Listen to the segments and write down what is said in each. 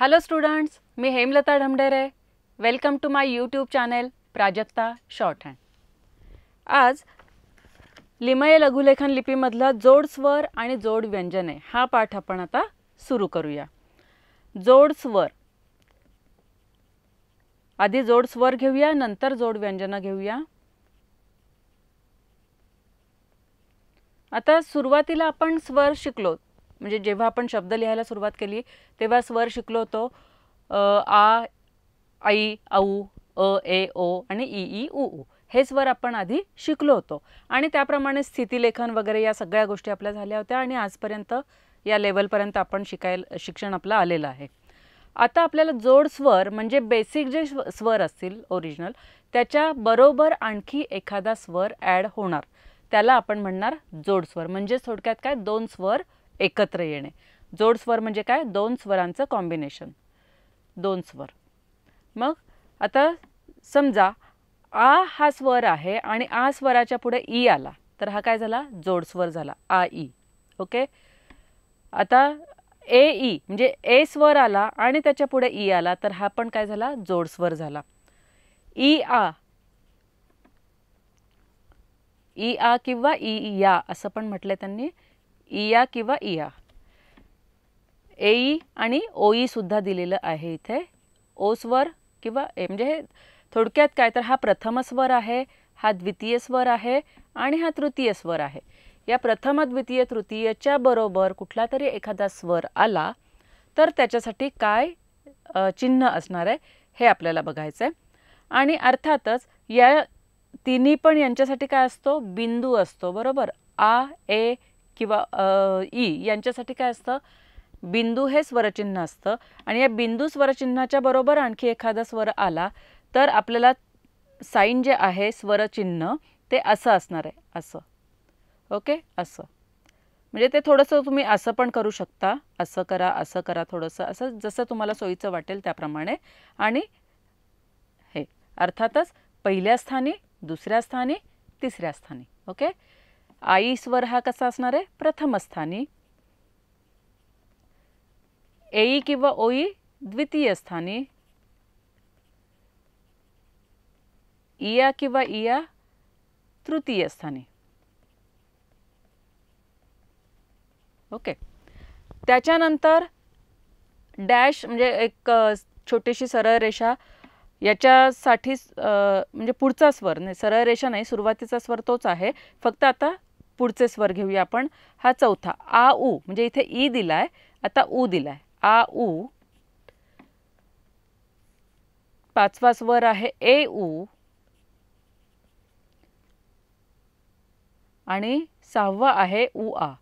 hello students मी Hemlata Dhamdere welcome to my YouTube channel Prajakta shorthand आज लिमय लघुलेखन लिपीमधला जोड स्वर आणि जोड व्यंजने हा पाठ आपण आता सुरू करूया जोड स्वर आधी जोड स्वर घेऊया नंतर जोड व्यंजनं घेऊया आता सुरुवातीला आपण स्वर शिकलो म्हणजे जेव्हा आपण शब्द लिहायला सुरुवात केली तेव्हा स्वर शिकलो होतो आ आई औ अ ए ओ आणि ई ई उ उ हे स्वर आपण आधी शिकलो होतो आणि त्याप्रमाणे स्थितीलेखन वगैरे या सगळ्या गोष्टी आपल्या झाल्या होत्या आणि आजपर्यंत या लेवलपर्यंत आपण शिकायला शिक्षण आपलं आलेलं आहे आता आपल्याला जोड स्वर म्हणजे बेसिक जे स्वर असतील ओरिजिनल त्याच्या बरोबर आणखी एखादा स्वर ॲड होणार त्याला आपण म्हणणार जोड स्वर म्हणजेच थोडक्यात काय दोन स्वर एकत्र येणे जोड स्वर म्हणजे काय दोन स्वरांचं कॉम्बिनेशन दोन स्वर मग आता समजा आ हा स्वर आहे आणि आ स्वराच्या पुढे ई आला तर हा काय झाला जोड स्वर झाला आ ई ओके आता ए ई म्हणजे ए स्वर आला आणि त्याच्या पुढे ई आला तर हा पण काय झाला जोड स्वर झाला ई आ ई आ किंवा ई या असं पण म्हटलं त्यांनी इया किंवा इया एई आणि सुद्धा दिलेलं आहे इथे ओ स्वर किंवा ए म्हणजे हे थोडक्यात काय तर हा प्रथम स्वर आहे हा द्वितीय स्वर आहे आणि हा तृतीय स्वर आहे या प्रथम द्वितीय तृतीयच्या बरोबर कुठला तरी एखादा स्वर आला तर त्याच्यासाठी काय चिन्ह असणार आहे हे आपल्याला बघायचं आहे आणि अर्थातच या तिन्ही पण यांच्यासाठी काय असतो बिंदू असतो बरोबर आ ए किंवा ई यांच्यासाठी काय असतं बिंदू हे स्वरचिन्ह असतं आणि या बिंदू स्वरचिन्हाच्या बरोबर आणखी एखादा स्वर आला तर आपल्याला साईन जे आहे स्वरचिन्ह ते असं असणार आहे असं ओके असं म्हणजे ते थोडंसं तुम्ही असं पण करू शकता असं करा असं करा थोडंसं असं जसं तुम्हाला सोयीचं वाटेल त्याप्रमाणे आणि हे अर्थातच पहिल्या स्थानी दुसऱ्या स्थानी तिसऱ्या स्थानी ओके आई स्वर हा कसा असणार आहे प्रथमस्थानी एई किंवा ओई द्वितीय स्थानी इया किंवा इया तृतीय स्थानी ओके त्याच्यानंतर डॅश म्हणजे एक छोटीशी सरळ रेषा याच्यासाठी म्हणजे पुढचा स्वर नाही सरळ रेषा नाही सुरुवातीचा स्वर तोच आहे फक्त आता पुढचे स्वर घेऊया आपण हा चौथा आ उ, म्हणजे इथे ई दिलाय आता ऊ दिलाय आ उ पाचवा स्वर आहे ए उ आणि सहावा आहे उ आ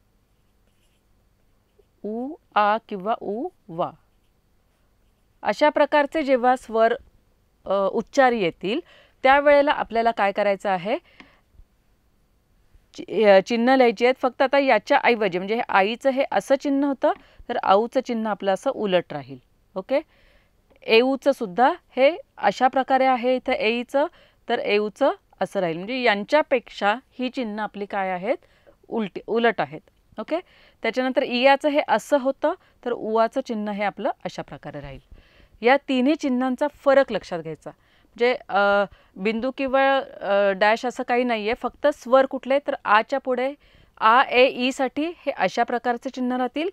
उ आ किंवा उ वा अशा प्रकारचे जेव्हा स्वर उच्चार येतील त्यावेळेला आपल्याला काय करायचं आहे चिन्ह लिहायची आहेत फक्त आता याच्या ऐवजी म्हणजे हे आईचं हे असं चिन्ह होतं तर आऊचं चिन्ह आपलं असं उलट राहील ओके एऊचं सुद्धा हे अशा प्रकारे आहे इथं एईचं तर एऊचं असं राहील म्हणजे यांच्यापेक्षा ही चिन्ह आपली काय आहेत उलटी उलट आहेत ओके त्याच्यानंतर इयाचं हे असं होतं तर उवाचं चिन्ह हे आपलं अशा प्रकारे राहील या तिन्ही चिन्हांचा फरक लक्षात घ्यायचा जे बिंदू किंवा डॅश असं काही नाही आहे फक्त स्वर कुठले तर आच्या पुढे आ ए साठी हे अशा प्रकारचे चिन्ह राहतील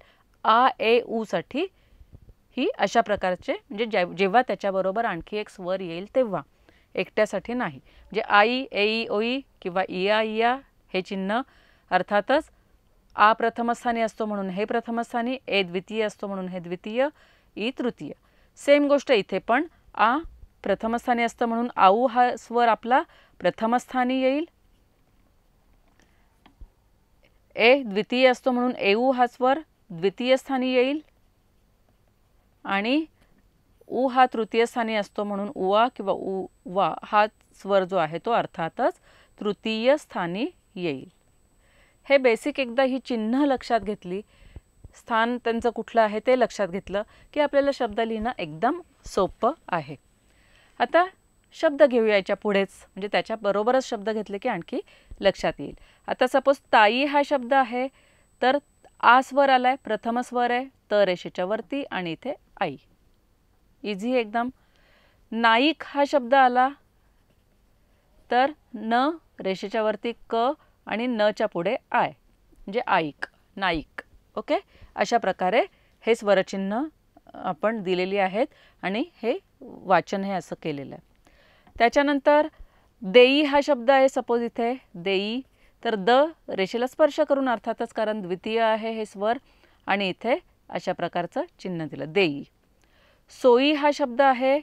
आ ए ऊसाठी ही अशा प्रकारचे म्हणजे जे जेव्हा त्याच्याबरोबर आणखी एक स्वर येईल तेव्हा एकट्यासाठी नाही म्हणजे आई ए ई ओई किंवा इया इया हे चिन्ह अर्थातच आ प्रथमस्थानी असतो म्हणून हे प्रथमस्थानी ए द्वितीय असतो म्हणून हे द्वितीय ई तृतीय सेम गोष्ट इथे पण आ प्रथमस्थानी असतं म्हणून आऊ हा स्वर आपला प्रथमस्थानी येईल ए द्वितीय असतो म्हणून एऊ हा स्वर द्वितीय स्थानी येईल आणि उ हा तृतीय स्थानी असतो म्हणून उवा किंवा उ वा हा स्वर जो आहे तो अर्थातच तृतीय स्थानी येईल हे बेसिक एकदा ही चिन्ह लक्षात घेतली स्थान त्यांचं कुठलं आहे ते लक्षात घेतलं की आपल्याला शब्द लिहिणं एकदम सोपं आहे आता शब्द घेऊया याच्या पुढेच म्हणजे त्याच्याबरोबरच शब्द घेतले की आणखी लक्षात येईल आता सपोज ताई हा शब्द आहे तर आ स्वर आला आहे प्रथम स्वर आहे त रेषेच्या वरती आणि इथे आई इझी एकदम नाईक हा शब्द आला तर न रेषेच्या वरती क आणि नच्या पुढे आय म्हणजे आईक नाईक ओके अशा प्रकारे हे स्वरचिन्ह आपण दिलेली आहेत आणि हे वाचन हे असं केलेलं आहे त्याच्यानंतर देई हा शब्द आहे सपोज इथे देई तर द रेषेला स्पर्श करून अर्थातच कारण द्वितीय आहे हे स्वर आणि इथे अशा प्रकारचं चिन्ह दिलं देई सोई हा शब्द आहे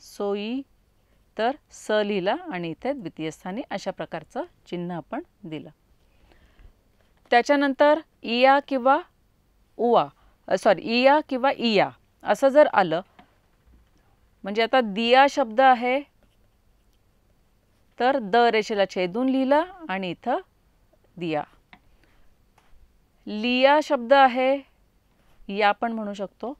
सोई तर स लिहिला आणि इथे द्वितीय स्थानी अशा प्रकारचं चिन्ह आपण दिलं त्याच्यानंतर इया किंवा उवा सॉरी इया किंवा इया असं जर आलं म्हणजे आता दिया शब्द आहे तर द रेषेला छेदून लिहिला आणि इथं दिया लिया शब्द आहे या आपण म्हणू शकतो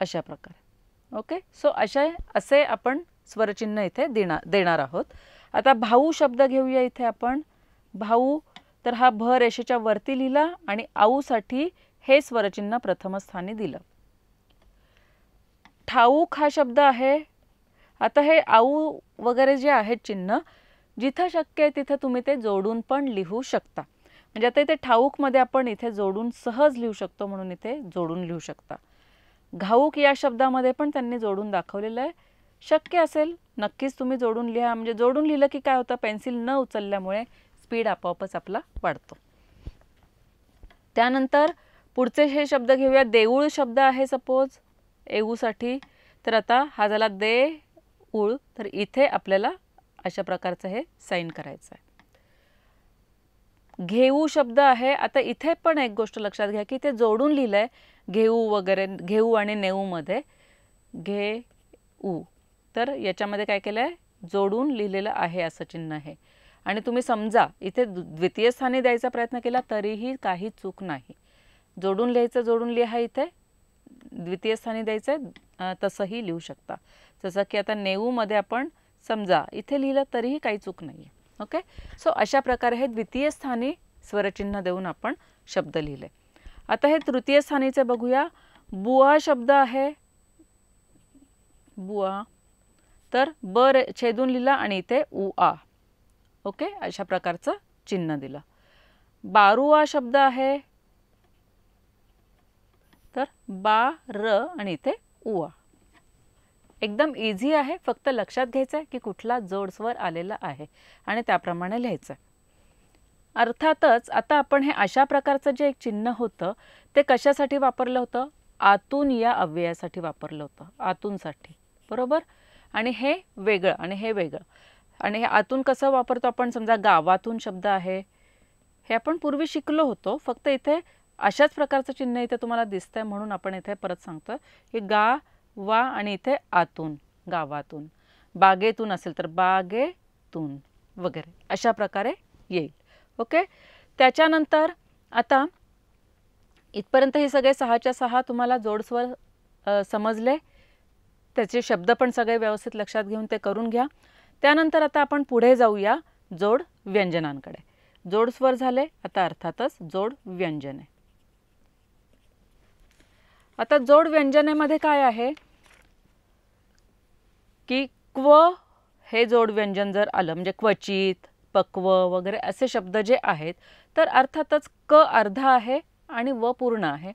अशा प्रकारे ओके सो अशा असे आपण स्वरचिन्ह इथे देणार देणार आहोत आता भाऊ शब्द घेऊया इथे आपण भाऊ तर हा भ रेषेच्या वरती लिहिला आणि आऊसाठी हे स्वरचिन्ह प्रथमस्थानी दिलं ठाऊक हा शब्द आहे आता हे आऊ वगैरे जे आहेत चिन्ह जिथं शक्य आहे तिथं तुम्ही ते जोडून पण लिहू शकता म्हणजे आता इथे ठाऊकमध्ये आपण इथे जोडून सहज लिहू शकतो म्हणून इथे जोडून लिहू शकता घाऊक या शब्दामध्ये पण त्यांनी जोडून दाखवलेलं आहे शक्य असेल नक्कीच तुम्ही जोडून लिहा म्हणजे जोडून लिहिलं की काय होतं पेन्सिल न उचलल्यामुळे स्पीड आपोआपच आपला वाढतो त्यानंतर पुढचे हे शब्द घेऊया देऊळ शब्द आहे सपोज साठी तर आता हा झाला दे ऊळ तर इथे आपल्याला अशा प्रकारचं हे साईन करायचं आहे घेऊ शब्द आहे आता इथे पण एक गोष्ट लक्षात घ्या की ते जोडून लिहिलं आहे घेऊ वगैरे घेऊ आणि मध्ये घे ऊ तर याच्यामध्ये काय केलं आहे जोडून लिहिलेलं आहे असं चिन्ह आहे आणि तुम्ही समजा इथे द्वितीय स्थानी द्यायचा प्रयत्न केला तरीही काही चूक नाही जोडून लिहायचं जोडून लिहा इथे द्वितीय स्थानी द्यायचं आहे तसंही लिहू शकता जसं की आता मध्ये आपण समजा इथे लिहिलं तरीही काही चूक नाही ओके सो अशा प्रकारे हे द्वितीय स्थानी स्वरचिन्ह देऊन आपण शब्द लिहिले आता हे तृतीय स्थानीचे बघूया बुआ शब्द आहे बुआ तर ब छेदून लिहिला आणि इथे उ आ ओके अशा प्रकारचं चिन्ह दिलं बारुआ शब्द आहे तर बा र आणि इथे उआ एकदम इझी आहे फक्त लक्षात घ्यायचं आहे की कुठला जोड स्वर आलेला आहे आणि त्याप्रमाणे लिहायचं आहे अर्थातच आता आपण हे अशा प्रकारचं जे एक चिन्ह होतं ते कशासाठी वापरलं होतं आतून या अव्ययासाठी वापरलं होतं आतूनसाठी बरोबर आणि हे वेगळं आणि हे वेगळं आणि हे आतून कसं वापरतो आपण समजा गावातून शब्द आहे हे आपण पूर्वी शिकलो होतो फक्त इथे अशाच प्रकारचं चिन्ह इथे तुम्हाला दिसतंय म्हणून आपण इथे परत सांगतो की गा वा आणि इथे आतून गावातून बागेतून असेल तर बागेतून वगैरे अशा प्रकारे येईल ओके त्याच्यानंतर आता इथपर्यंत हे सगळे सहाच्या सहा तुम्हाला जोडस्वर समजले त्याचे शब्द पण सगळे व्यवस्थित लक्षात घेऊन ते करून घ्या त्यानंतर आता आपण पुढे जाऊया जोड व्यंजनांकडे जोडस्वर झाले आता अर्थातच जोड व्यंजन आहे आता जोड व्यंजनेमध्ये काय आहे की क्व हे जोड व्यंजन जर आलं म्हणजे क्वचित पक्व वगैरे असे शब्द जे आहेत तर अर्थातच क अर्धा आहे आणि व पूर्ण आहे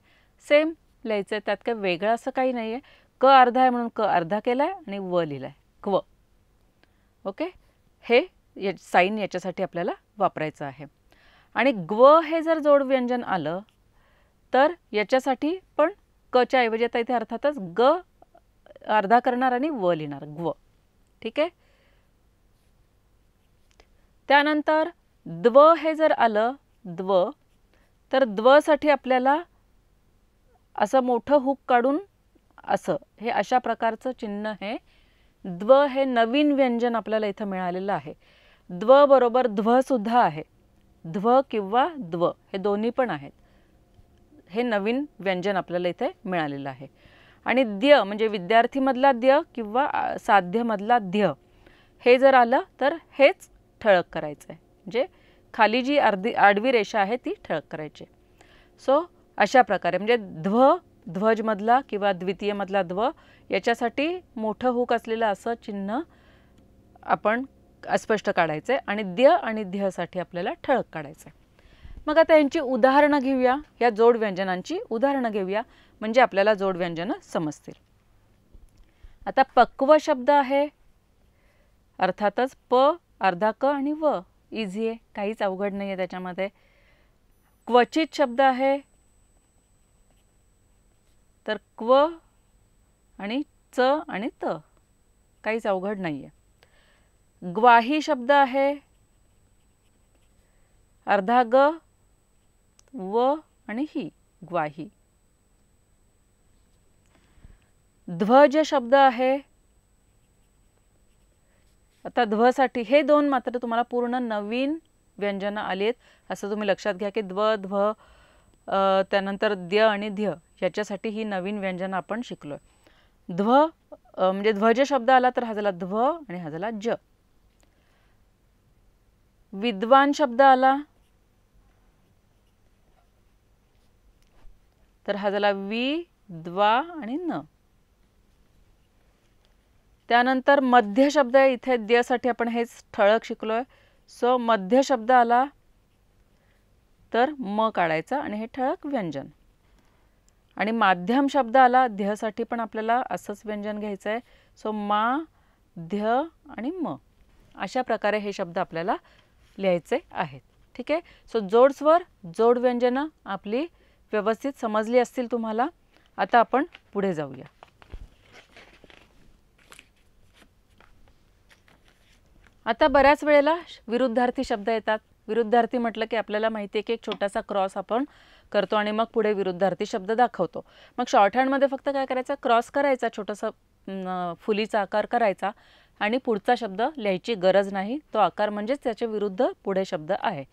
सेम लिहायचं आहे त्यात काही वेगळं असं काही नाही आहे क अर्धा आहे म्हणून क अर्धा केला आहे आणि व लिहिला आहे क्व ओके हे साईन याच्यासाठी आपल्याला वापरायचं आहे आणि ग्व हे जर जोड व्यंजन आलं तर याच्यासाठी पण कच्या ऐवजी आता इथे अर्थातच ग अर्धा करणार आणि व लिहिणार ग्व ठीक आहे त्यानंतर द्व हे जर आलं द्व तर द्वसाठी आपल्याला असं मोठं हुक काढून असं हे अशा प्रकारचं चिन्ह हे द्व हे नवीन व्यंजन आपल्याला इथं मिळालेलं आहे द्व बरोबर ध्वसुद्धा आहे ध्व किंवा द्व हे दोन्ही पण आहेत हे नवीन व्यंजन आपल्याला इथे मिळालेलं आहे आणि द्य म्हणजे विद्यार्थीमधला द्य किंवा साध्यमधला ध्य हे जर आलं तर हेच ठळक करायचं आहे म्हणजे खाली जी अर्धी आडवी रेषा आहे ती ठळक करायची सो अशा प्रकारे म्हणजे ध्व ध्वजमधला किंवा द्वितीयमधला ध्व याच्यासाठी मोठं हुक असलेलं असं चिन्ह आपण अस्पष्ट काढायचं आहे आणि द्य आणि ध्येयसाठी आपल्याला ठळक काढायचं आहे मग आता यांची उदाहरणं घेऊया या जोड व्यंजनांची उदाहरणं घेऊया म्हणजे आपल्याला जोड व्यंजनं समजतील आता पक्व शब्द आहे अर्थातच प अर्धा क आणि व इझी आहे काहीच अवघड नाही आहे त्याच्यामध्ये क्वचित शब्द आहे तर क्व आणि च आणि त काहीच अवघड नाही आहे ग्वाही शब्द आहे अर्धा ग व आणि ही ग्वाही ध्वज शब्द आहे आता ध्वसाठी हे दोन मात्र तुम्हाला पूर्ण नवीन व्यंजन आली आहेत असं तुम्ही लक्षात घ्या की द्व ध्व त्यानंतर द्य आणि ध्य याच्यासाठी ही नवीन व्यंजन आपण शिकलो ध्व म्हणजे ध्वज शब्द आला तर हा झाला ध्व आणि हा झाला ज विद्वान शब्द आला तर हा झाला वि द्वा आणि न त्यानंतर मध्य शब्द आहे इथे द्यासाठी आपण हेच ठळक शिकलो आहे सो मध्य शब्द आला तर म काढायचा आणि हे ठळक व्यंजन आणि माध्यम शब्द आला ध्यसाठी पण आपल्याला असंच व्यंजन घ्यायचं आहे सो मा ध्य आणि म अशा प्रकारे हे शब्द आपल्याला लिहायचे आहेत ठीक आहे सो जोड स्वर जोड व्यंजनं आपली व्यवस्थित समजली असतील तुम्हाला आता आपण पुढे जाऊया आता बऱ्याच वेळेला विरुद्धार्थी शब्द येतात विरुद्धार्थी म्हटलं की आपल्याला माहिती आहे की एक छोटासा क्रॉस आपण करतो आणि मग पुढे विरुद्धार्थी शब्द दाखवतो मग शॉर्ट मध्ये फक्त काय करायचं क्रॉस करायचा छोटासा फुलीचा आकार करायचा आणि पुढचा शब्द लिहायची गरज नाही तो आकार म्हणजेच त्याच्या विरुद्ध पुढे शब्द आहे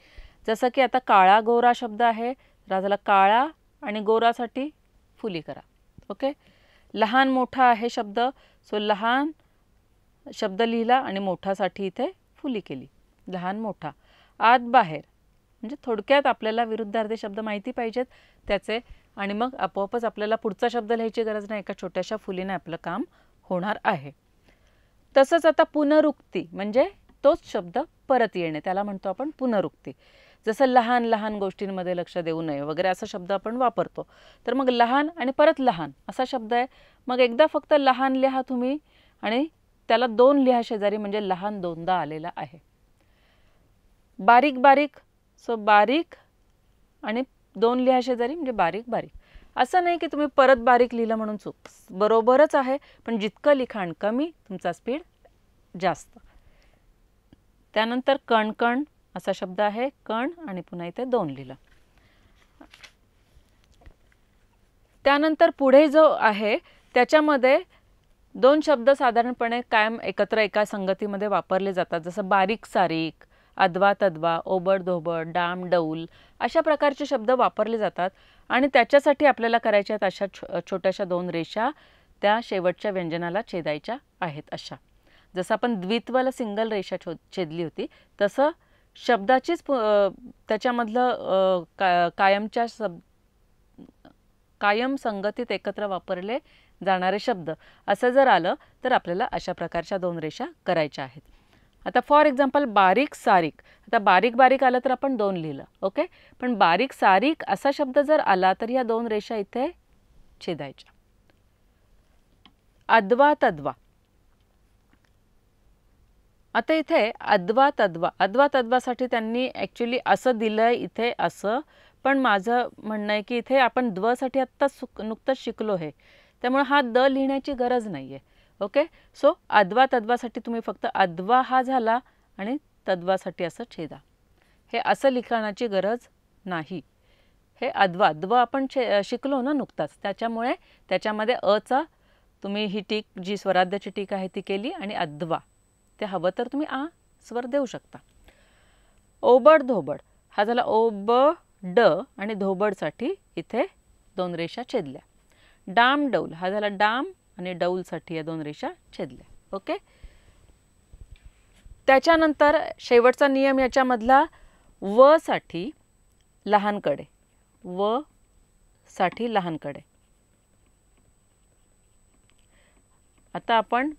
जसं की आता काळा गोरा शब्द आहे राजाला काळा आणि गोरासाठी फुली करा ओके लहान मोठा आहे शब्द सो लहान शब्द लिहिला आणि मोठासाठी इथे फुली केली लहान मोठा आत बाहेर म्हणजे थोडक्यात आपल्याला विरुद्धार्थी शब्द माहिती पाहिजेत त्याचे आणि मग आपोआपच आपल्याला पुढचा शब्द लिहायची गरज नाही एका छोट्याशा फुलीने आपलं काम होणार आहे तसंच आता पुनरुक्ती म्हणजे तोच शब्द परत येणे त्याला म्हणतो आपण पुनरुक्ती जसं लहान लहान गोष्टींमध्ये लक्ष देऊ नये वगैरे असा शब्द आपण वापरतो तर मग लहान आणि परत लहान असा शब्द आहे मग एकदा फक्त लहान लिहा तुम्ही आणि त्याला दोन लिहा शेजारी म्हणजे लहान दोनदा आलेला आहे बारीक बारीक सो बारीक आणि दोन लिहा शेजारी म्हणजे बारीक बारीक असं नाही की तुम्ही परत बारीक लिहिलं म्हणून चूक बरोबरच आहे पण जितकं लिखाण कमी तुमचा स्पीड जास्त त्यानंतर कणकण असा शब्द आहे कण आणि पुन्हा इथे दोन लिहिलं त्यानंतर पुढे जो आहे त्याच्यामध्ये दोन शब्द साधारणपणे कायम एकत्र एका संगतीमध्ये वापरले जातात जसं बारीक सारीक अदवा तद्वा ओबड धोबड डाम डौल अशा प्रकारचे शब्द वापरले जातात आणि त्याच्यासाठी आपल्याला करायच्या आहेत अशा छो छोट्याशा दोन रेषा त्या शेवटच्या व्यंजनाला छेदायच्या आहेत अशा जसं आपण द्वित्वाला सिंगल रेषा छेदली होती तसं शब्दाचीच त्याच्यामधलं का कायमच्या सब कायम संगतीत एकत्र वापरले जाणारे शब्द असं जर आलं तर आपल्याला अशा प्रकारच्या दोन रेषा करायच्या आहेत आता फॉर एक्झाम्पल बारीक सारीक आता बारीक बारीक आलं तर आपण दोन लिहिलं ओके पण बारीक सारीक असा शब्द जर आला तर या दोन रेषा इथे छेदायच्या अद्वा तद्वा आता इथे अद्वा तद्वा अद्वा तद्वासाठी त्यांनी ॲक्च्युली असं दिलं आहे इथे असं पण माझं म्हणणं आहे की इथे आपण द्वसाठी आत्ताच सुक नुकतंच शिकलो आहे त्यामुळे हा द लिहिण्याची गरज नाही आहे ओके सो अद्वा तद्वासाठी तुम्ही फक्त अद्वा हा झाला आणि तद्वासाठी असं छेदा हे असं लिखाणाची गरज नाही हे अद्वा द्व आपण छे शिकलो ना नुकताच त्याच्यामुळे त्याच्यामध्ये अचा तुम्ही ही टीक जी स्वराध्याची टीक आहे ती केली आणि अद्वा ते हवं तर तुम्ही आ स्वर देऊ शकता ओबड धोबड हा झाला ओब ड आणि धोबडसाठी इथे दोन रेषा छेदल्या डाम डौल हा झाला डाम आणि डौलसाठी या दोन रेषा छेदल्या ओके त्याच्यानंतर शेवटचा नियम याच्यामधला व साठी लहानकडे व साठी लहानकडे आता आपण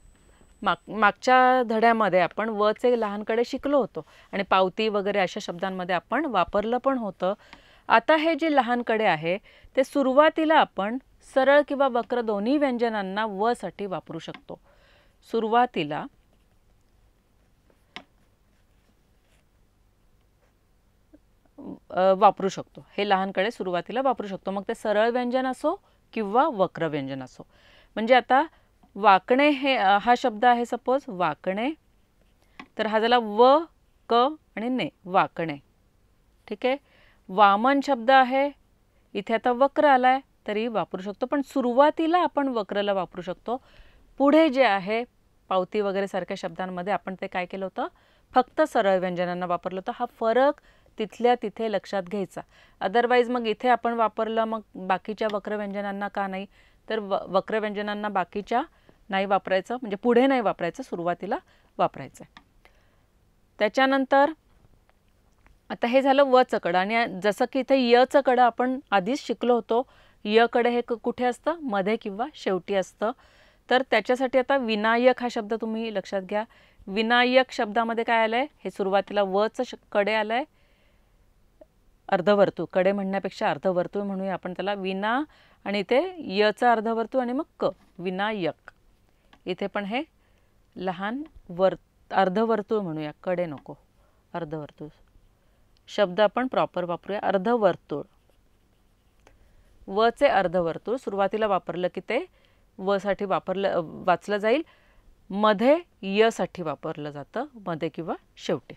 माग मागच्या धड्यामध्ये आपण वचे लहानकडे शिकलो होतो आणि पावती वगैरे अशा शब्दांमध्ये आपण वापरलं पण होतं आता हे जे लहानकडे आहे ते सुरुवातीला आपण सरळ किंवा वक्र दोन्ही व्यंजनांना वसाठी वापरू शकतो सुरुवातीला वापरू शकतो हे लहानकडे सुरुवातीला वापरू शकतो मग ते सरळ व्यंजन असो किंवा वक्र व्यंजन असो म्हणजे आता वाकणे हे हा शब्द आहे सपोज वाकणे तर हा झाला व क आणि ने वाकणे ठीक आहे वामन शब्द आहे इथे आता वक्र आला आहे तरी वापरू शकतो पण सुरुवातीला आपण वक्रला वापरू शकतो पुढे जे आहे पावती वगैरे सारख्या शब्दांमध्ये आपण ते काय केलं होतं फक्त सरळ व्यंजनांना वापरलं होतं हा फरक तिथल्या तिथे लक्षात घ्यायचा अदरवाईज मग इथे आपण वापरलं मग बाकीच्या वक्र व्यंजनांना का नाही तर व वक्र व्यंजनांना बाकीच्या नाही वापरायचं म्हणजे पुढे नाही वापरायचं सुरुवातीला वापरायचं त्याच्यानंतर आता हे झालं वचं कडं आणि जसं की इथे यचं कडं आपण आधीच शिकलो होतो य कडे हे कुठे असतं मध्ये किंवा शेवटी असतं तर त्याच्यासाठी आता विनायक हा शब्द तुम्ही लक्षात घ्या विनायक शब्दामध्ये काय आलं हे सुरुवातीला वच कडे आलं आहे कडे म्हणण्यापेक्षा अर्धवर्तुळ म्हणूया आपण त्याला विना आणि ते यचा अर्धवर्तुळ आणि मग क विनायक इथे पण हे लहान वर् अर्धवर्तुळ म्हणूया कडे नको अर्धवर्तुळ शब्द आपण प्रॉपर वापरूया अर्धवर्तुळ वचे अर्धवर्तुळ सुरुवातीला वापरलं की ते वसाठी वापरलं वाचलं जाईल मध्ये यसाठी वापरलं जातं मध्ये किंवा शेवटी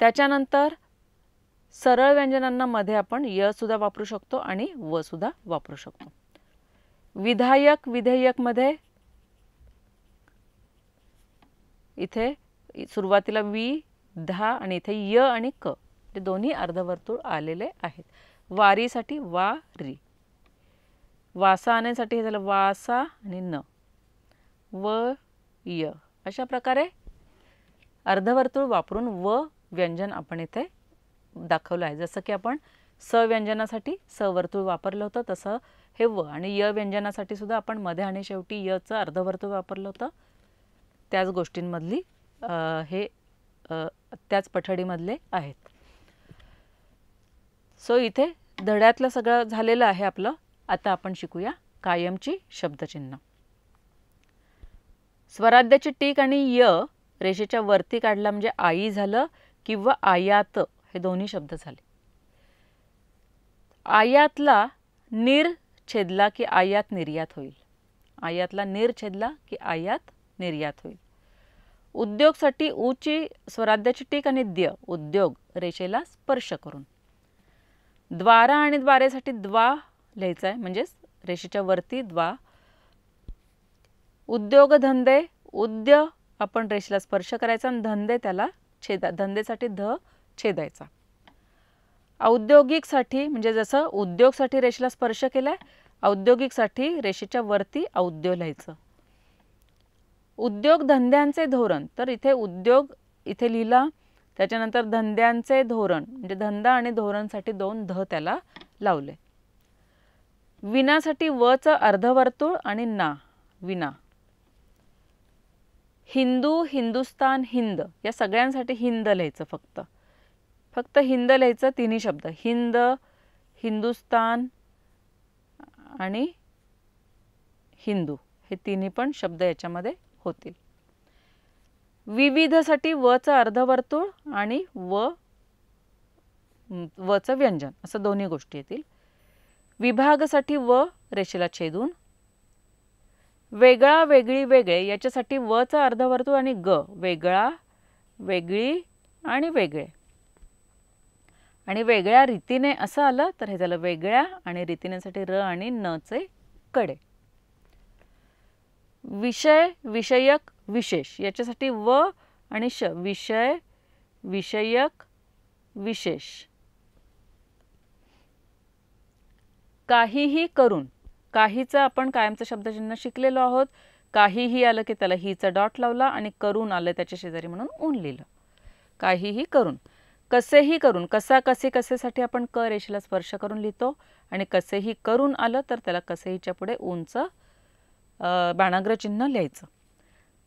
त्याच्यानंतर सरळ व्यंजनांना मध्ये आपण य सुद्धा वापरू शकतो आणि व सुद्धा वापरू शकतो विधायक विधेयक मध्ये इथे सुरुवातीला वी धा आणि इथे य आणि क हे दोन्ही अर्धवर्तुळ आलेले आहेत वारीसाठी वा री वासा आणण्यासाठी हे झालं वासा आणि न व य अशा प्रकारे अर्धवर्तुळ वापरून व व्यंजन आपण इथे दाखवलं आहे जसं की आपण स व्यंजनासाठी स वर्तुळ वापरलं होतं तसं हे व आणि य व्यंजनासाठी सुद्धा आपण मध्ये आणि शेवटी यचं अर्धवर्तुळ वापरलं होतं त्याच गोष्टींमधली हे त्याच पठडीमधले आहेत सो इथे धड्यातलं सगळं झालेलं आहे आपलं आता आपण शिकूया कायमची शब्दचिन्ह स्वराध्याची टीक आणि य रेषेच्या वरती काढला म्हणजे आई झालं किंवा आयात हे दोन्ही शब्द झाले आयातला निर छेदला की आयात निर्यात होईल आयातला निर छेदला की आयात निर्यात होईल उद्योगसाठी ऊची स्वराज्याची टीक आणि द्य उद्योग रेषेला स्पर्श करून द्वारा आणि द्वारेसाठी द्वा लिहायचा आहे म्हणजेच रेषेच्या वरती द्वा उद्योगधंदे उद्य आपण रेषेला स्पर्श करायचा आणि धंदे त्याला छेदा धंदेसाठी ध छेदायचा औद्योगिकसाठी म्हणजे जसं उद्योगसाठी रेषेला स्पर्श केला आहे औद्योगिकसाठी रेषेच्या वरती औद्योग लिहायचं धंद्यांचे धोरण तर इथे उद्योग इथे लिहिला त्याच्यानंतर धंद्यांचे धोरण म्हणजे धंदा आणि धोरणसाठी दोन ध त्याला लावले विनासाठी च अर्धवर्तुळ आणि ना विना हिंदू हिंदुस्तान हिंद या सगळ्यांसाठी हिंद लिहायचं फक्त फक्त हिंद लिहायचं तिन्ही शब्द हिंद हिंदुस्तान आणि हिंदू हे तिन्ही पण शब्द याच्यामध्ये होतील विविधसाठी वचं अर्धवर्तुळ आणि व वचं व्यंजन असं दोन्ही गोष्टी येतील विभागासाठी व रेषेला छेदून वेगळा वेगळी वेगळे याच्यासाठी वचं अर्धवर्तुळ आणि ग वेगळा वेगळी आणि वेगळे आणि वेगळ्या रीतीने असं आलं तर हे झालं वेगळ्या आणि रीतीनेसाठी र आणि न चे कडे विषय विषयक विशेष याच्यासाठी व आणि श विषय विषयक विशेष काहीही करून काहीच आपण कायमचं शब्दचिन्ह शिकलेलो आहोत काहीही आलं की त्याला हीचा डॉट लावला आणि करून आलं त्याच्या शेजारी म्हणून ऊन लिहिलं काहीही करून कसेही करून कसा कसे कसेसाठी आपण क रेषेला स्पर्श करून लिहितो आणि कसेही करून आलं तर त्याला कसेहीच्या पुढे उंच बाणाग्रचिन्ह लिहायचं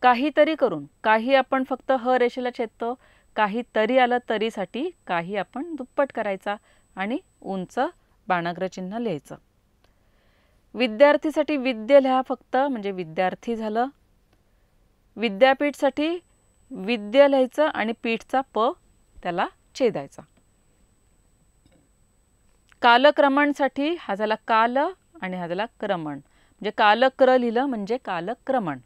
काहीतरी करून काही आपण फक्त ह रेषेला छेदतो काहीतरी आलं तरीसाठी काही आपण दुप्पट करायचा आणि उंच बाणाग्रचिन्ह लिहायचं विद्यार्थीसाठी विद्य लिहा फक्त म्हणजे विद्यार्थी झालं विद्यापीठसाठी विद्य लिहायचं आणि पीठचा प त्याला छेदायचा कालक्रमणसाठी हा झाला काल आणि हा झाला क्रमण म्हणजे कालक्र लिहिलं म्हणजे कालक्रमण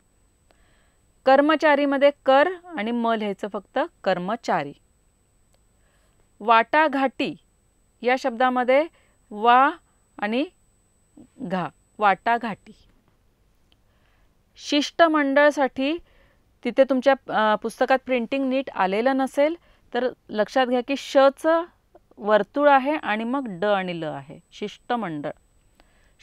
कर्मचारीमध्ये कर आणि म लिहायचं फक्त कर्मचारी वाटाघाटी या शब्दामध्ये वा आणि घा वाटाघाटी शिष्टमंडळसाठी तिथे तुमच्या पुस्तकात प्रिंटिंग नीट आलेलं नसेल तर लक्षात घ्या की शचं वर्तुळ आहे आणि मग ड आणि ल आहे शिष्टमंडळ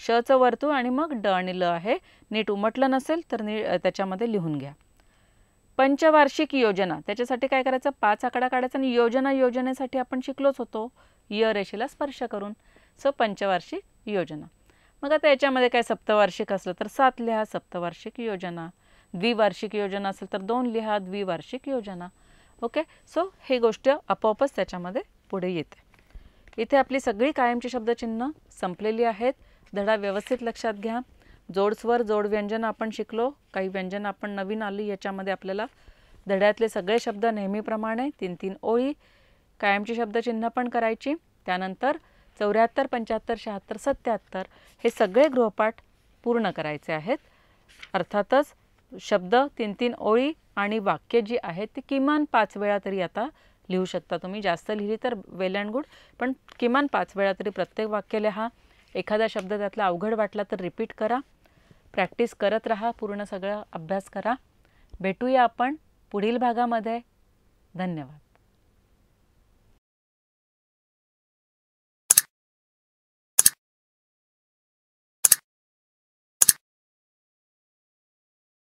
शचं वर्तुळ आणि मग ड आणि ल आहे नीट उमटलं नसेल तर नी त्याच्यामध्ये लिहून घ्या पंचवार्षिक योजना त्याच्यासाठी काय करायचं पाच आकडा काढायचा आणि योजना योजनेसाठी आपण शिकलोच होतो य रेषेला स्पर्श करून सो पंचवार्षिक योजना मग आता याच्यामध्ये काय सप्तवार्षिक असलं तर सात लिहा सप्तवार्षिक योजना द्विवार्षिक योजना असेल तर दोन लिहा द्विवार्षिक योजना ओके सो हे गोष्ट आपोआपच त्याच्यामध्ये पुढे येते इथे आपली सगळी कायमची शब्दचिन्ह संपलेली आहेत धडा व्यवस्थित लक्षात घ्या जोडस्वर जोड व्यंजन आपण शिकलो काही व्यंजन आपण नवीन आली याच्यामध्ये आपल्याला धड्यातले सगळे शब्द नेहमीप्रमाणे तीन तीन ओळी कायमची शब्दचिन्ह पण करायची त्यानंतर चौऱ्याहत्तर पंच्याहत्तर शहात्तर सत्त्याहत्तर हे सगळे गृहपाठ पूर्ण करायचे आहेत अर्थातच शब्द तीन तीन ओळी आणि वाक्य जी आहेत ती किमान पाच वेळा तरी आता लिहू शकता तुम्ही जास्त लिहिली तर वेल अँड गुड पण किमान पाच वेळा तरी प्रत्येक वाक्य लिहा एखादा शब्द त्यातला अवघड वाटला तर रिपीट करा प्रॅक्टिस करत राहा पूर्ण सगळा अभ्यास करा भेटूया आपण पुढील भागामध्ये धन्यवाद